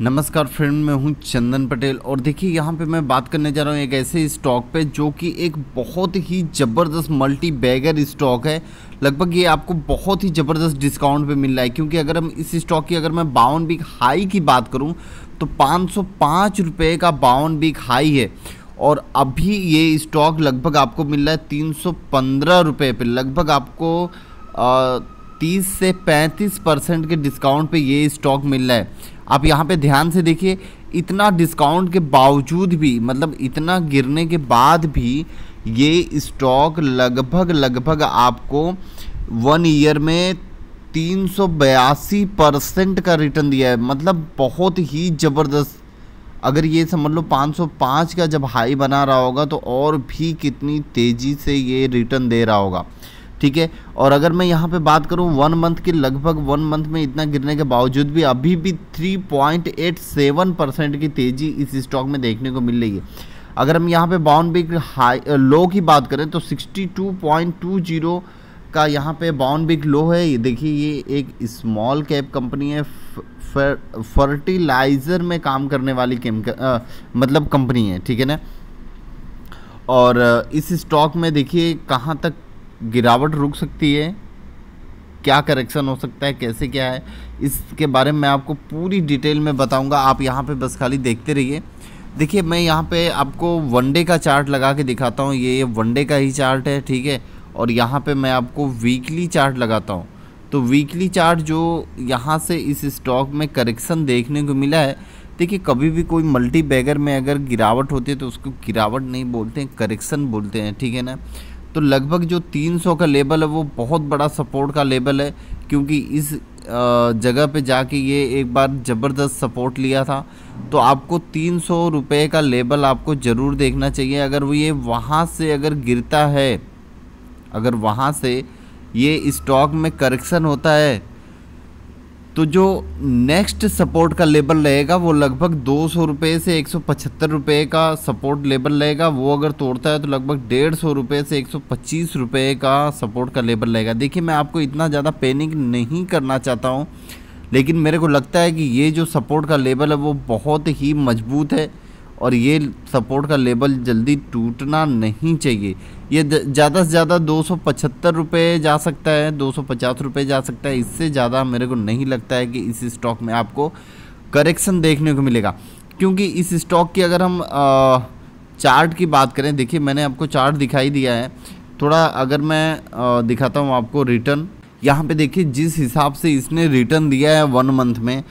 नमस्कार फ्रेंड मैं हूं चंदन पटेल और देखिए यहाँ पे मैं बात करने जा रहा हूँ एक ऐसे स्टॉक पे जो कि एक बहुत ही ज़बरदस्त मल्टी बैगर स्टॉक है लगभग ये आपको बहुत ही ज़बरदस्त डिस्काउंट पे मिल रहा है क्योंकि अगर हम इस स्टॉक की अगर मैं बावन बिक हाई की बात करूँ तो पाँच सौ का बावन बिक हाई है और अभी ये स्टॉक लगभग आपको मिल रहा है तीन सौ लगभग आपको तीस से पैंतीस परसेंट के डिस्काउंट पे ये स्टॉक मिल रहा है आप यहाँ पे ध्यान से देखिए इतना डिस्काउंट के बावजूद भी मतलब इतना गिरने के बाद भी ये स्टॉक लगभग लगभग आपको वन ईयर में तीन परसेंट का रिटर्न दिया है मतलब बहुत ही ज़बरदस्त अगर ये समझ लो 505 का जब हाई बना रहा होगा तो और भी कितनी तेज़ी से ये रिटर्न दे रहा होगा ठीक है और अगर मैं यहाँ पे बात करूँ वन मंथ की लगभग वन मंथ में इतना गिरने के बावजूद भी अभी भी 3.87 परसेंट की तेज़ी इस स्टॉक में देखने को मिल रही है अगर हम यहाँ पे बाउंड बिग हाई लो की बात करें तो 62.20 का यहाँ पे बाउंड बिग लो है ये देखिए ये एक स्मॉल कैप कंपनी है फर्टिलाइज़र में काम करने वाली आ, मतलब कंपनी है ठीक है ना और इस स्टॉक में देखिए कहाँ तक गिरावट रुक सकती है क्या करेक्शन हो सकता है कैसे क्या है इसके बारे में मैं आपको पूरी डिटेल में बताऊंगा आप यहाँ पे बस खाली देखते रहिए देखिए मैं यहाँ पे आपको वनडे का चार्ट लगा के दिखाता हूँ ये वनडे का ही चार्ट है ठीक है और यहाँ पे मैं आपको वीकली चार्ट लगाता हूँ तो वीकली चार्ट जो यहाँ से इस स्टॉक में करेक्शन देखने को मिला है देखिए कभी भी कोई मल्टी बैगर में अगर गिरावट होती है तो उसको गिरावट नहीं बोलते हैं करेक्शन बोलते हैं ठीक है ना तो लगभग जो 300 का लेबल है वो बहुत बड़ा सपोर्ट का लेबल है क्योंकि इस जगह पे जाके ये एक बार ज़बरदस्त सपोर्ट लिया था तो आपको तीन सौ रुपये का लेबल आपको ज़रूर देखना चाहिए अगर वो ये वहाँ से अगर गिरता है अगर वहाँ से ये स्टॉक में करेक्शन होता है तो जो नेक्स्ट सपोर्ट का लेबल रहेगा वो लगभग दो सौ रुपये से एक सौ पचहत्तर रुपये का सपोर्ट लेबल रहेगा वो अगर तोड़ता है तो लगभग डेढ़ सौ रुपये से एक सौ पच्चीस रुपये का सपोर्ट का लेबल रहेगा देखिए मैं आपको इतना ज़्यादा पैनिक नहीं करना चाहता हूँ लेकिन मेरे को लगता है कि ये जो सपोर्ट का लेबल है वो बहुत ही मजबूत है और ये सपोर्ट का लेबल जल्दी टूटना नहीं चाहिए ये ज़्यादा से ज़्यादा दो सौ पचहत्तर रुपये जा सकता है दो सौ पचास रुपये जा सकता है इससे ज़्यादा मेरे को नहीं लगता है कि इस स्टॉक में आपको करेक्शन देखने को मिलेगा क्योंकि इस स्टॉक की अगर हम चार्ट की बात करें देखिए मैंने आपको चार्ट दिखाई दिया है थोड़ा अगर मैं दिखाता हूँ आपको रिटर्न यहाँ पे देखिए जिस हिसाब से इसने रिटर्न दिया है वन मंथ में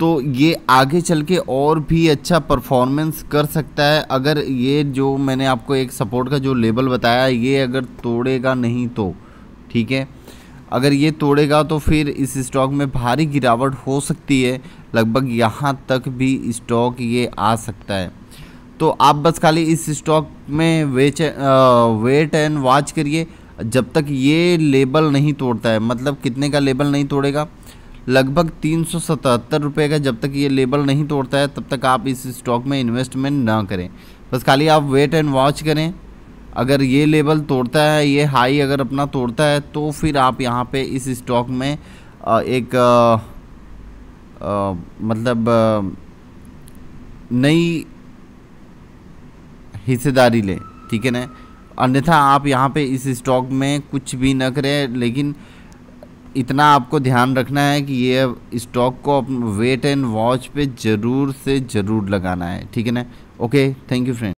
तो ये आगे चल के और भी अच्छा परफॉर्मेंस कर सकता है अगर ये जो मैंने आपको एक सपोर्ट का जो लेबल बताया ये अगर तोड़ेगा नहीं तो ठीक है अगर ये तोड़ेगा तो फिर इस स्टॉक में भारी गिरावट हो सकती है लगभग यहाँ तक भी स्टॉक ये आ सकता है तो आप बस खाली इस स्टॉक में वेच वेट एंड वॉच करिए जब तक ये लेबल नहीं तोड़ता है मतलब कितने का लेबल नहीं तोड़ेगा लगभग तीन सौ रुपये का जब तक ये लेबल नहीं तोड़ता है तब तक आप इस स्टॉक में इन्वेस्टमेंट ना करें बस खाली आप वेट एंड वॉच करें अगर ये लेबल तोड़ता है ये हाई अगर अपना तोड़ता है तो फिर आप यहाँ पे इस स्टॉक में एक आ, आ, मतलब नई हिस्सेदारी लें ठीक है ना अन्यथा आप यहाँ पे इस स्टॉक में कुछ भी ना करें लेकिन इतना आपको ध्यान रखना है कि ये स्टॉक को वेट एंड वॉच पे ज़रूर से ज़रूर लगाना है ठीक है ना ओके थैंक यू फ्रेंड